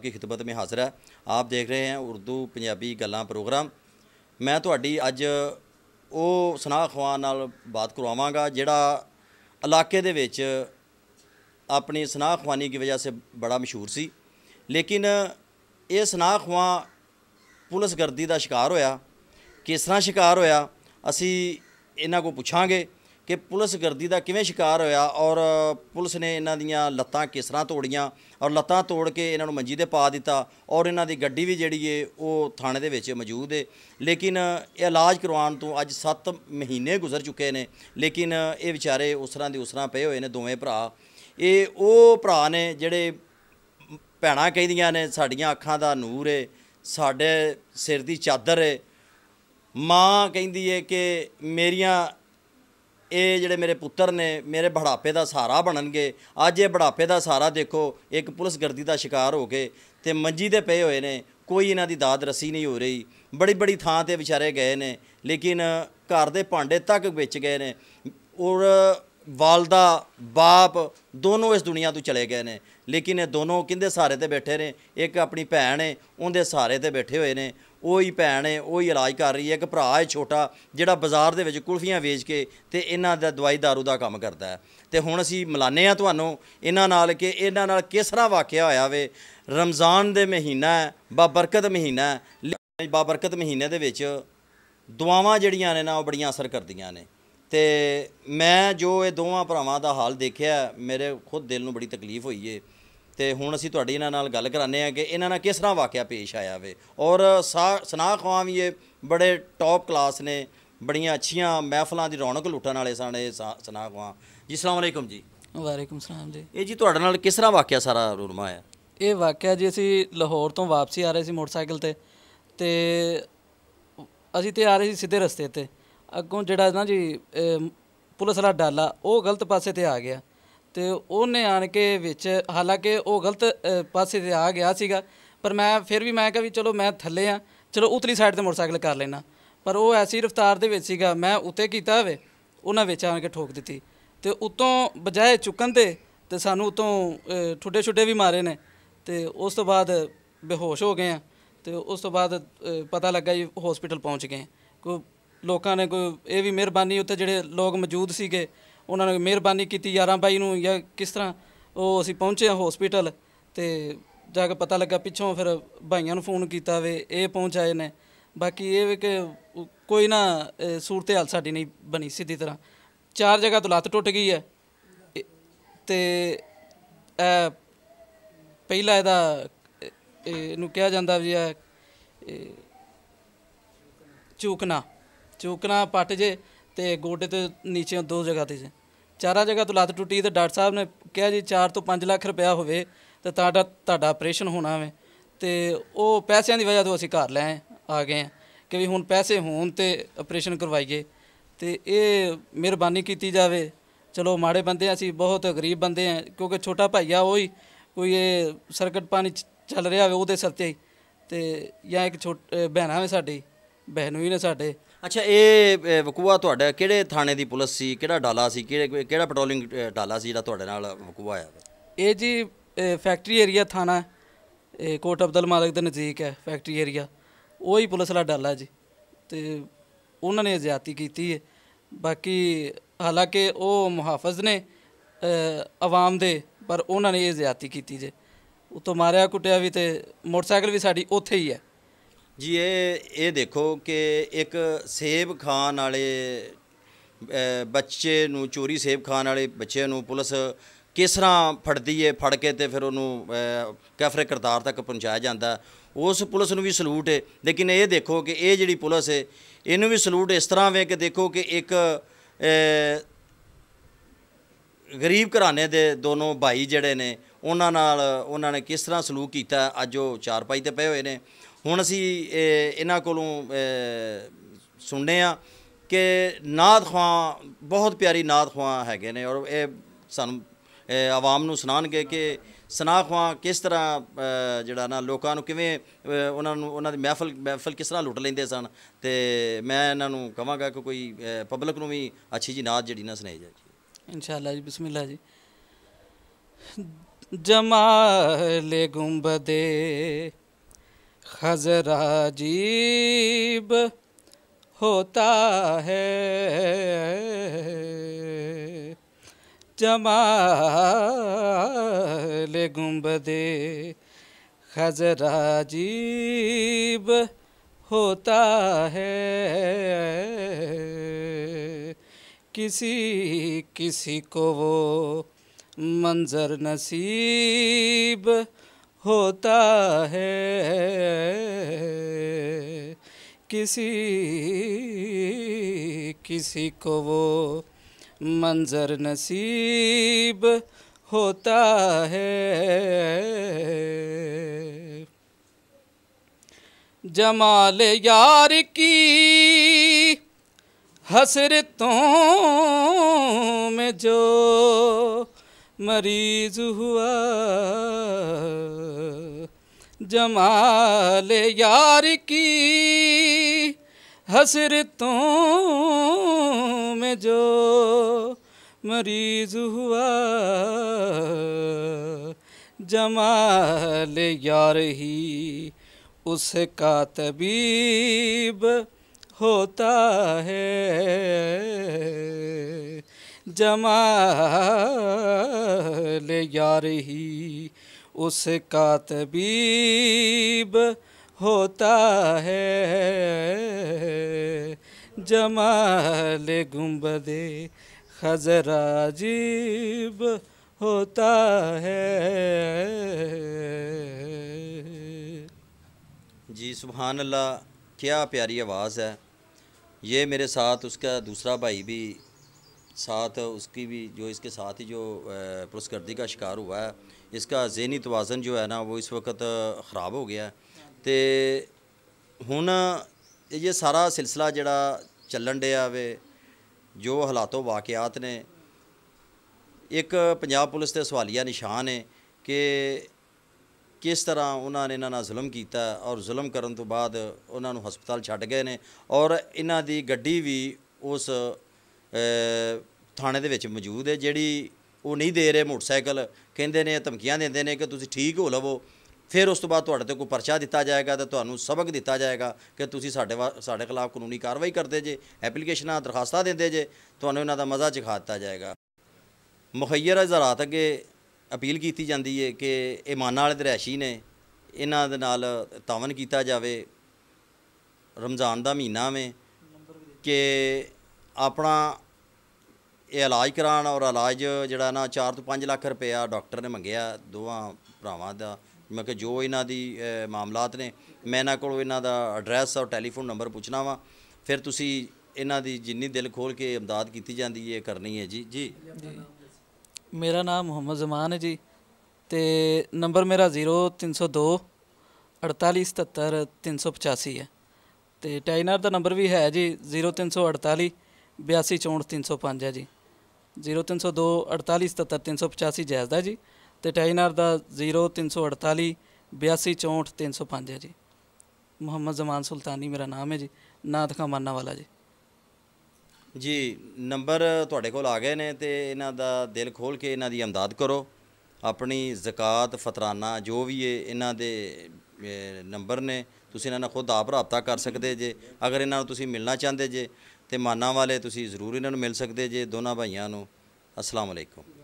आपकी खिदमत में हाजिर है आप ਦੇਖ ਰਹੇ ਹੈ ਉਰਦੂ ਪੰਜਾਬੀ ਗੱਲਾਂ ਪ੍ਰੋਗਰਾਮ ਮੈਂ ਤੁਹਾਡੀ ਅੱਜ ਉਹ ਸਨਾਹ ਖਵਾਨ ਨਾਲ ਬਾਤ ਕਰਵਾਵਾਂਗਾ ਜਿਹੜਾ ਇਲਾਕੇ ਦੇ ਵਿੱਚ ਆਪਣੀ ਸਨਾਹ ਖਵਾਨੀ ਦੀ ਵਜ੍ਹਾ ਸੇ ਬੜਾ ਮਸ਼ਹੂਰ ਸੀ ਲੇਕਿਨ ਇਹ ਸਨਾਹ ਖਵਾ ਪੁਲਿਸ ਗਰਦੀ ਦਾ ਸ਼ਿਕਾਰ ਹੋਇਆ ਕਿਸ ਤਰ੍ਹਾਂ ਸ਼ਿਕਾਰ ਹੋਇਆ ਅਸੀਂ ਇਹਨਾਂ ਕੋ ਪੁੱਛਾਂਗੇ ਕਿ ਪੁਲਿਸ ਗਰਦੀ ਦਾ ਕਿਵੇਂ ਸ਼ਿਕਾਰ ਹੋਇਆ ਔਰ ਪੁਲਿਸ ਨੇ ਇਹਨਾਂ ਦੀਆਂ ਲੱਤਾਂ ਕਿਸ ਤਰ੍ਹਾਂ ਤੋੜੀਆਂ ਔਰ ਲੱਤਾਂ ਤੋੜ ਕੇ ਇਹਨਾਂ ਨੂੰ ਮੰਜੀ ਤੇ ਪਾ ਦਿੱਤਾ ਔਰ ਇਹਨਾਂ ਦੀ ਗੱਡੀ ਵੀ ਜਿਹੜੀ ਏ ਉਹ ਥਾਣੇ ਦੇ ਵਿੱਚ ਮੌਜੂਦ ਏ ਲੇਕਿਨ ਇਹ ਇਲਾਜ ਕਰਵਾਉਣ ਤੋਂ ਅੱਜ 7 ਮਹੀਨੇ ਗੁਜ਼ਰ ਚੁੱਕੇ ਨੇ ਲੇਕਿਨ ਇਹ ਵਿਚਾਰੇ ਉਸ ਤਰ੍ਹਾਂ ਦੇ ਉਸ ਤਰ੍ਹਾਂ ਪਏ ਹੋਏ ਨੇ ਦੋਵੇਂ ਭਰਾ ਇਹ ਉਹ ਭਰਾ ਨੇ ਜਿਹੜੇ ਭੈਣਾ ਕਹਿੰਦੀਆਂ ਨੇ ਸਾਡੀਆਂ ਅੱਖਾਂ ਦਾ ਨੂਰ ਏ ਸਾਡੇ ਸਿਰ ਦੀ ਚਾਦਰ ਏ ਮਾਂ ਕਹਿੰਦੀ ਏ ਕਿ ਮੇਰੀਆਂ ਇਹ ਜਿਹੜੇ ਮੇਰੇ ਪੁੱਤਰ ਨੇ ਮੇਰੇ ਬੜਾਪੇ ਦਾ ਸਹਾਰਾ ਬਣਨਗੇ ਅੱਜ ਇਹ ਬੜਾਪੇ ਦਾ ਸਹਾਰਾ ਦੇਖੋ ਇੱਕ ਪੁਲਿਸ ਗਰਦੀ ਦਾ ਸ਼ਿਕਾਰ ਹੋ ਕੇ ਤੇ ਮੰਜੀ ਦੇ ਪਏ ਹੋਏ ਨੇ ਕੋਈ ਇਹਨਾਂ ਦੀ ਦਾਦ ਰਸੀ ਨਹੀਂ ਹੋ ਰਹੀ ਬੜੀ ਬੜੀ ਥਾਂ ਤੇ ਵਿਚਾਰੇ ਗਏ ਨੇ ਲੇਕਿਨ ਘਰ ਦੇ ਭਾਂਡੇ ਤੱਕ ਵਿੱਚ ਗਏ ਨੇ ਔਰ ਵਾਲਦਾ ਬਾਪ ਦੋਨੋਂ ਇਸ ਦੁਨੀਆ ਤੋਂ ਚਲੇ ਗਏ ਨੇ ਲੇਕਿਨ ਇਹ ਦੋਨੋਂ ਕਿੰਦੇ ਸਾਰੇ ਤੇ ਬੈਠੇ ਨੇ ਇੱਕ ਆਪਣੀ ਭੈਣ ਹੈ ਉਹਦੇ ਸਾਰੇ ਤੇ ਬੈਠੇ ਹੋਏ ਨੇ ਉਹੀ ਭੈਣ ਹੈ ਉਹੀ ਇਲਾਜ ਕਰ ਰਹੀ ਹੈ ਇੱਕ ਭਰਾ ਹੈ ਛੋਟਾ ਜਿਹੜਾ ਬਾਜ਼ਾਰ ਦੇ ਵਿੱਚ ਕੁਲਫੀਆਂ ਵੇਚ ਕੇ ਤੇ ਇਹਨਾਂ ਦਾ ਦਵਾਈ दारू ਦਾ ਕੰਮ ਕਰਦਾ ਹੈ ਤੇ ਹੁਣ ਅਸੀਂ ਮਿਲਾਨੇ ਆ ਤੁਹਾਨੂੰ ਇਹਨਾਂ ਨਾਲ ਕਿ ਇਹਨਾਂ ਨਾਲ ਕਿਸ ਤਰ੍ਹਾਂ ਵਾਕਿਆ ਹੋਇਆ ਵੇ ਰਮਜ਼ਾਨ ਦੇ ਮਹੀਨਾ ਹੈ ਬਰਕਤ ਮਹੀਨਾ ਹੈ ਬਰਕਤ ਮਹੀਨੇ ਦੇ ਵਿੱਚ ਦੁਆਵਾਂ ਜਿਹੜੀਆਂ ਨੇ ਨਾ ਉਹ ਬੜੀਆਂ ਅਸਰ ਕਰਦੀਆਂ ਨੇ ਤੇ ਮੈਂ ਜੋ ਇਹ ਦੋਵਾਂ ਭਰਾਵਾਂ ਦਾ ਹਾਲ ਦੇਖਿਆ ਮੇਰੇ ਖੁਦ ਦਿਲ ਨੂੰ ਬੜੀ ਤਕਲੀਫ ਹੋਈ ਏ ਤੇ ਹੁਣ ਅਸੀਂ ਤੁਹਾਡੀ ਇਹਨਾਂ ਨਾਲ ਗੱਲ ਕਰਾਨੇ ਆ ਕਿ ਇਹਨਾਂ ਨਾਲ ਕਿਸ ਤਰ੍ਹਾਂ ਵਾਕਿਆ ਪੇਸ਼ ਆਇਆ ਵੇ ਔਰ ਸਨਾਹ ਖਵਾਂ ਵੀ ਇਹ ਬੜੇ ਟੌਪ ਕਲਾਸ ਨੇ ਬੜੀਆਂ ਅੱਛੀਆਂ ਮਹਿਫਲਾਂ ਦੀ ਰੌਣਕ ਲੁੱਟਣ ਵਾਲੇ ਸਾਨੇ ਸਨਾਹ ਖਵਾਂ ਜੀ ਅਸਲਾਮ ਅਲੈਕਮ ਜੀ ਵਾਲੇਕਮ ਸਲਾਮ ਜੀ ਇਹ ਜੀ ਤੁਹਾਡੇ ਨਾਲ ਕਿਸ ਤਰ੍ਹਾਂ ਵਾਕਿਆ ਸਾਰਾ ਰੁਰਮਾ ਆਇਆ ਇਹ ਵਾਕਿਆ ਜੀ ਅਸੀਂ ਲਾਹੌਰ ਤੋਂ ਵਾਪਸੀ ਆ ਰਹੇ ਸੀ ਮੋਟਰਸਾਈਕਲ ਤੇ ਤੇ ਅਸੀਂ ਤੇ ਆ ਰਹੇ ਸੀ ਸਿੱਧੇ ਰਸਤੇ ਤੇ ਅੱਗੋਂ ਜਿਹੜਾ ਨਾ ਜੀ ਪੁਲਿਸ ਵਾਲਾ ਡਾਲਾ ਉਹ ਗਲਤ ਪਾਸੇ ਤੇ ਆ ਗਿਆ ਤੇ ਉਹਨੇ ਆਣ ਕੇ ਵਿੱਚ ਹਾਲਾਂਕਿ ਉਹ ਗਲਤ ਪਾਸੇ ਤੇ ਆ ਗਿਆ ਸੀਗਾ ਪਰ ਮੈਂ ਫਿਰ ਵੀ ਮੈਂ ਕਿਹਾ ਵੀ ਚਲੋ ਮੈਂ ਥੱਲੇ ਆ ਚਲੋ ਉਤਲੀ ਸਾਈਡ ਤੇ ਮੋਟਰਸਾਈਕਲ ਕਰ ਲੈਣਾ ਪਰ ਉਹ ਐਸੀ ਰਫਤਾਰ ਦੇ ਵਿੱਚ ਸੀਗਾ ਮੈਂ ਉੱਤੇ ਕੀਤਾ ਹੋਵੇ ਉਹਨਾਂ ਵਿੱਚ ਆਣ ਕੇ ਠੋਕ ਦਿੱਤੀ ਤੇ ਉਤੋਂ ਬਜਾਏ ਚੁੱਕਣ ਤੇ ਤੇ ਸਾਨੂੰ ਉਤੋਂ ਠੁੱਡੇ ਛੁੱਡੇ ਵੀ ਮਾਰੇ ਨੇ ਤੇ ਉਸ ਤੋਂ ਬਾਅਦ ਬੇਹੋਸ਼ ਹੋ ਗਏ ਆ ਤੇ ਉਸ ਤੋਂ ਬਾਅਦ ਪਤਾ ਲੱਗਾ ਜੀ ਹਸਪੀਟਲ ਪਹੁੰਚ ਗਏ ਕੋ ਲੋਕਾਂ ਨੇ ਕੋਈ ਇਹ ਵੀ ਮਿਹਰਬਾਨੀ ਉੱਥੇ ਜਿਹੜੇ ਲੋਕ ਮੌਜੂਦ ਸੀਗੇ ਉਹਨਾਂ ਨੇ ਮਿਹਰਬਾਨੀ ਕੀਤੀ ਯਾਰਾਂ ਬਾਈ ਨੂੰ ਜਾਂ ਕਿਸ ਤਰ੍ਹਾਂ ਉਹ ਅਸੀਂ ਪਹੁੰਚੇ ਹਸਪੀਟਲ ਤੇ ਜਾ ਕੇ ਪਤਾ ਲੱਗਾ ਪਿੱਛੋਂ ਫਿਰ ਭਾਈਆਂ ਨੂੰ ਫੋਨ ਕੀਤਾ ਵੇ ਇਹ ਪਹੁੰਚਾਏ ਨੇ ਬਾਕੀ ਇਹ ਵੀ ਕਿ ਕੋਈ ਨਾ ਸੂਰਤ ਹਾਲ ਸਾਡੀ ਨਹੀਂ ਬਣੀ ਸਿੱਧੀ ਤਰ੍ਹਾਂ ਚਾਰ ਜਗ੍ਹਾ ਤੋਂ ਲੱਤ ਟੁੱਟ ਗਈ ਹੈ ਤੇ ਪਹਿਲਾ ਇਹਦਾ ਇਹਨੂੰ ਕਿਹਾ ਜਾਂਦਾ ਵੀ ਇਹ ਚੂਕਣਾ ਚੂਕਣਾ ਪੱਟ ਜੇ ਤੇ ਗੋਡੇ ਤੇ ਨੀਚੇ ਦੋ ਜਗ੍ਹਾ ਤੇ ਜੇ ਚਾਰਾਂ ਜਗ੍ਹਾ ਤੋਂ ਲੱਤ ਟੁੱਟੀ ਤੇ ਡਾਕਟਰ ਸਾਹਿਬ ਨੇ ਕਿਹਾ ਜੀ 4 ਤੋਂ 5 ਲੱਖ ਰੁਪਇਆ ਹੋਵੇ ਤੇ ਤੁਹਾਡਾ ਤੁਹਾਡਾ ਆਪਰੇਸ਼ਨ ਹੋਣਾ ਵੇ ਤੇ ਉਹ ਪੈਸਿਆਂ ਦੀ ਵਜ੍ਹਾ ਤੋਂ ਅਸੀਂ ਘਰ ਲੈ ਆ ਗਏ ਕਿ ਵੀ ਹੁਣ ਪੈਸੇ ਹੋਣ ਤੇ ਆਪਰੇਸ਼ਨ ਕਰਵਾਈਏ ਤੇ ਇਹ ਮਿਹਰਬਾਨੀ ਕੀਤੀ ਜਾਵੇ ਚਲੋ ਮਾੜੇ ਬੰਦੇ ਅਸੀਂ ਬਹੁਤ ਗਰੀਬ ਬੰਦੇ ਆ ਕਿਉਂਕਿ ਛੋਟਾ ਭਾਈਆ ਉਹ ਹੀ ਕੋਈ ਇਹ ਸਰਕਟ ਪਾਣੀ ਚੱਲ ਰਿਹਾ ਹੋਵੇ ਉਹਦੇ ਸਰਤੇ ਤੇ ਜਾਂ ਇੱਕ ਛੋਟ ਬਹਿਣਾ ਵੇ ਸਾਡੀ ਬਹਿਨੂ ਹੀ ਨੇ ਸਾਡੇ ਅੱਛਾ ਇਹ ਵਕੂਆ ਤੁਹਾਡਾ ਕਿਹੜੇ ਥਾਣੇ ਦੀ ਪੁਲਿਸ ਸੀ ਕਿਹੜਾ ਡਾਲਾ ਸੀ ਕਿਹੜੇ ਕਿਹੜਾ ਪੈਟਰੋਲਿੰਗ ਡਾਲਾ ਸੀ ਜਿਹੜਾ ਤੁਹਾਡੇ ਨਾਲ ਵਕੂਆ ਆਇਆ ਇਹ ਜੀ ਫੈਕਟਰੀ ਏਰੀਆ ਥਾਣਾ ਕੋਟ ਅਬਦਲ ਮਾਲਕ ਦੇ ਨਜ਼ਦੀਕ ਹੈ ਫੈਕਟਰੀ ਏਰੀਆ ਉਹ ਹੀ ਪੁਲਿਸ ਵਾਲਾ ਡਾਲਾ ਜੀ ਤੇ ਉਹਨਾਂ ਨੇ ਜ਼ਿਆਤੀ ਕੀਤੀ ਹੈ ਬਾਕੀ ਹਾਲਾਂਕਿ ਉਹ ਮੁਹਾਫਜ਼ ਨੇ ਆਵਾਮ ਦੇ ਪਰ ਉਹਨਾਂ ਨੇ ਇਹ ਜ਼ਿਆਤੀ ਕੀਤੀ ਜੇ ਉਤੋਂ ਮਾਰਿਆ ਕੁੱਟਿਆ ਵੀ ਤੇ ਮੋਟਰਸਾਈਕਲ ਵੀ ਸਾਡੀ ਉੱਥੇ ਹੀ ਹੈ ਜੀ ਇਹ ਇਹ ਦੇਖੋ ਕਿ ਇੱਕ ਸੇਬ ਖਾਣ ਵਾਲੇ ਬੱਚੇ ਨੂੰ ਚੋਰੀ ਸੇਬ ਖਾਣ ਵਾਲੇ ਬੱਚੇ ਨੂੰ ਪੁਲਿਸ ਕਿਸ ਤਰ੍ਹਾਂ ਫੜਦੀ ਏ ਫੜ ਕੇ ਤੇ ਫਿਰ ਉਹਨੂੰ ਕੈਫਰੇ ਕਰਤਾਰ ਤੱਕ ਪਹੁੰਚਾਇਆ ਜਾਂਦਾ ਉਸ ਪੁਲਿਸ ਨੂੰ ਵੀ ਸਲੂਟ ਏ ਲੇਕਿਨ ਇਹ ਦੇਖੋ ਕਿ ਇਹ ਜਿਹੜੀ ਪੁਲਿਸ ਏ ਇਹਨੂੰ ਵੀ ਸਲੂਟ ਇਸ ਤਰ੍ਹਾਂ ਵੇ ਕਿ ਦੇਖੋ ਕਿ ਇੱਕ ਗਰੀਬ ਘਰਾਣੇ ਦੇ ਦੋਨੋਂ ਭਾਈ ਜਿਹੜੇ ਨੇ ਉਹਨਾਂ ਨਾਲ ਉਹਨਾਂ ਨੇ ਕਿਸ ਤਰ੍ਹਾਂ ਸਲੂਕ ਕੀਤਾ ਅੱਜ ਉਹ ਚਾਰ ਪਾਈ ਤੇ ਪਏ ਹੋਏ ਨੇ ਹੁਣ ਅਸੀਂ ਇਹਨਾਂ ਕੋਲੋਂ ਸੁਣਨੇ ਆ ਕਿ ਨਾਦ ਖਾਂ ਬਹੁਤ ਪਿਆਰੀ ਨਾਦ ਖਾਂ ਹੈਗੇ ਨੇ ਔਰ ਇਹ ਸਾਨੂੰ ਆਵਾਮ ਨੂੰ ਸੁਣਾਣਗੇ ਕਿ ਸਨਾਖਵਾ ਕਿਸ ਤਰ੍ਹਾਂ ਜਿਹੜਾ ਨਾ ਲੋਕਾਂ ਨੂੰ ਕਿਵੇਂ ਉਹਨਾਂ ਨੂੰ ਉਹਨਾਂ ਦੀ ਮਹਿਫਲ ਮਹਿਫਲ ਕਿਸ ਤਰ੍ਹਾਂ ਲੁੱਟ ਲੈਂਦੇ ਸਨ ਤੇ ਮੈਂ ਇਹਨਾਂ ਨੂੰ ਕਹਾਂਗਾ ਕਿ ਕੋਈ ਪਬਲਿਕ ਨੂੰ ਵੀ ਅੱਛੀ ਜੀ ਨਾਦ ਜਿਹੜੀ ਨਾ ਸੁਣਾਈ ਜਾਏ ਇਨਸ਼ਾਅੱਲਾ ਜੀ ਬਿਸਮਿਲ੍ਲਾ ਜੀ ਜਮਾਲ ਗੁੰਬਦੇ खजरा जीब होता है जमाल गुम्बदे खजरा जीब होता है किसी किसी को वो मंजर नसीब होता है किसी किसी को वो मंज़र नसीब होता है जमाल यार की हसरतों में जो मरीज हुआ जमाल यार की हसरतों में जो मरीज हुआ जमाल यार ही उसका तबीब होता है जमा यार ही उसका तबीब होता है जमाल गुम्बदे खजराजीब होता है जी सुबहान अल्लाह क्या प्यारी आवाज़ है ये मेरे साथ उसका दूसरा भाई भी साथ उसकी भी जो इसके साथ ही जो पुरस्कर्दी का शिकार हुआ है इसका जहनी तोज़न जो है ना वो इस वक्त ख़राब हो ਗਿਆ ਤੇ ਹੁਣ ਇਹ ਸਾਰਾ ਸਿਲਸਿਲਾ ਜਿਹੜਾ ਚੱਲਣ ਡਿਆ ਵੇ ਜੋ ਹਾਲਾਤੋਂ ਵਾਕਿਆਤ ਨੇ ਇੱਕ ਪੰਜਾਬ ਪੁਲਿਸ ਤੇ ਸਵਾਲੀਆ ਨਿਸ਼ਾਨ ਹੈ ਕਿ ਕਿਸ ਤਰ੍ਹਾਂ ਉਹਨਾਂ ਨੇ ਇਹਨਾਂ ਨਾਲ ਜ਼ੁਲਮ ਕੀਤਾ ਔਰ ਜ਼ੁਲਮ ਕਰਨ ਤੋਂ ਬਾਅਦ ਉਹਨਾਂ ਨੂੰ ਹਸਪਤਾਲ ਛੱਡ ਗਏ ਨੇ ਔਰ ਇਹਨਾਂ ਦੀ ਗੱਡੀ ਵੀ ਉਸ ਥਾਣੇ ਦੇ ਵਿੱਚ ਮੌਜੂਦ ਹੈ ਜਿਹੜੀ ਉਹ ਨਹੀਂ ਦੇ ਰਹੇ ਮੋਟਰਸਾਈਕਲ ਕਹਿੰਦੇ ਨੇ ਧਮਕੀਆਂ ਦਿੰਦੇ ਨੇ ਕਿ ਤੁਸੀਂ ਠੀਕ ਹੋ ਲਵੋ ਫਿਰ ਉਸ ਤੋਂ ਬਾਅਦ ਤੁਹਾਡੇ ਤੇ ਕੋਈ ਪਰਚਾ ਦਿੱਤਾ ਜਾਏਗਾ ਤੇ ਤੁਹਾਨੂੰ ਸਬਕ ਦਿੱਤਾ ਜਾਏਗਾ ਕਿ ਤੁਸੀਂ ਸਾਡੇ ਸਾਡੇ ਖਿਲਾਫ ਕਾਨੂੰਨੀ ਕਾਰਵਾਈ ਕਰਦੇ ਜੇ ਐਪਲੀਕੇਸ਼ਨਾਂ ਦਰਖਾਸਤਾਂ ਦਿੰਦੇ ਜੇ ਤੁਹਾਨੂੰ ਇਹਨਾਂ ਦਾ ਮਜ਼ਾ ਚਖਾ ਦਿੱਤਾ ਜਾਏਗਾ ਮੁਖੈਰ ਜ਼ਰਾਤ ਅਗੇ ਅਪੀਲ ਕੀਤੀ ਜਾਂਦੀ ਹੈ ਕਿ ਇਹ ਵਾਲੇ ਦਰੈਸ਼ੀ ਨੇ ਇਹਨਾਂ ਦੇ ਨਾਲ ਤਾਵਨ ਕੀਤਾ ਜਾਵੇ ਰਮਜ਼ਾਨ ਦਾ ਮਹੀਨਾ ਵੇਂ ਕਿ ਆਪਣਾ ਇਹ ਇਲਾਜ ਕਰਾਣ ਔਰ ਇਲਾਜ ਜਿਹੜਾ ਨਾ 4 ਤੋਂ 5 ਲੱਖ ਰੁਪਇਆ ਡਾਕਟਰ ਨੇ ਮੰਗਿਆ ਦੋਵਾਂ ਭਰਾਵਾਂ ਦਾ ਮੈਂ ਕਿ ਜੋ ਇਹਨਾਂ ਦੀ ਮਾਮਲਾਤ ਨੇ ਮੈਂ ਇਹਨਾਂ ਕੋਲ ਇਹਨਾਂ ਦਾ ਐਡਰੈਸ ਔਰ ਟੈਲੀਫੋਨ ਨੰਬਰ ਪੁੱਛਣਾ ਵਾ ਫਿਰ ਤੁਸੀਂ ਇਹਨਾਂ ਦੀ ਜਿੰਨੀ ਦਿਲ ਖੋਲ ਕੇ امداد ਕੀਤੀ ਜਾਂਦੀ ਹੈ ਕਰਨੀ ਹੈ ਜੀ ਜੀ ਮੇਰਾ ਨਾਮ ਮੁਹੰਮਦ ਜ਼ਮਾਨ ਹੈ ਜੀ ਤੇ ਨੰਬਰ ਮੇਰਾ 0302 4877 385 ਹੈ ਤੇ ਟਾਈਨਰ ਦਾ ਨੰਬਰ ਵੀ ਹੈ ਜੀ 0348 8264 ਹੈ ਜੀ 0302 4877385 ਦਾ ਜੀ ਤੇ ਟਾਈਨਰ ਦਾ 0348 8264 ਹੈ ਜੀ ਮੁਹੰਮਦ ਜ਼ਮਾਨ ਸੁਲਤਾਨੀ ਮੇਰਾ ਨਾਮ ਹੈ ਜੀ ਨਾਦ ਖਾਂ ਮਾਨਾ ਵਾਲਾ ਜੀ ਜੀ ਨੰਬਰ ਤੁਹਾਡੇ ਕੋਲ ਆ ਗਏ ਨੇ ਤੇ ਇਹਨਾਂ ਦਾ ਦਿਲ ਖੋਲ ਕੇ ਇਹਨਾਂ ਦੀ امداد ਕਰੋ ਆਪਣੀ ਜ਼ਕਾਤ ਫਤਰਾਨਾ ਜੋ ਵੀ ਇਹ ਇਹਨਾਂ ਦੇ ਨੰਬਰ ਨੇ ਤੁਸੀਂ ਇਹਨਾਂ ਨਾਲ ਖੁਦ ਆਪ ਰابطਾ ਕਰ ਸਕਦੇ ਜੇ ਅਗਰ ਇਹਨਾਂ ਨੂੰ ਤੁਸੀਂ ਮਿਲਣਾ ਚਾਹੁੰਦੇ ਜੇ ਤੇ ਮਾਨਾਂ ਵਾਲੇ ਤੁਸੀਂ ਜ਼ਰੂਰ ਇਹਨਾਂ ਨੂੰ ਮਿਲ ਸਕਦੇ ਜੇ ਦੋਨਾਂ ਭਾਈਆਂ ਨੂੰ ਅਸਲਾਮ ਅਲੈਕੁਮ